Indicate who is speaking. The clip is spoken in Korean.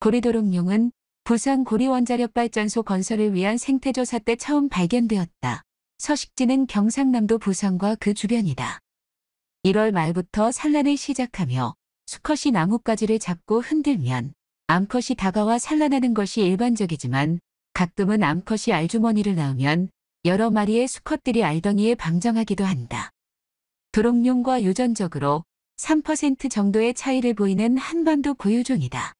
Speaker 1: 고리도롱룡은 부산 고리원자력발전소 건설을 위한 생태조사 때 처음 발견되었다. 서식지는 경상남도 부산과 그 주변이다. 1월 말부터 산란을 시작하며 수컷이 나뭇가지를 잡고 흔들면 암컷이 다가와 산란하는 것이 일반적이지만 가끔은 암컷이 알주머니를 낳으면 여러 마리의 수컷들이 알덩이에 방정하기도 한다. 도롱룡과 유전적으로 3% 정도의 차이를 보이는 한반도 고유종이다.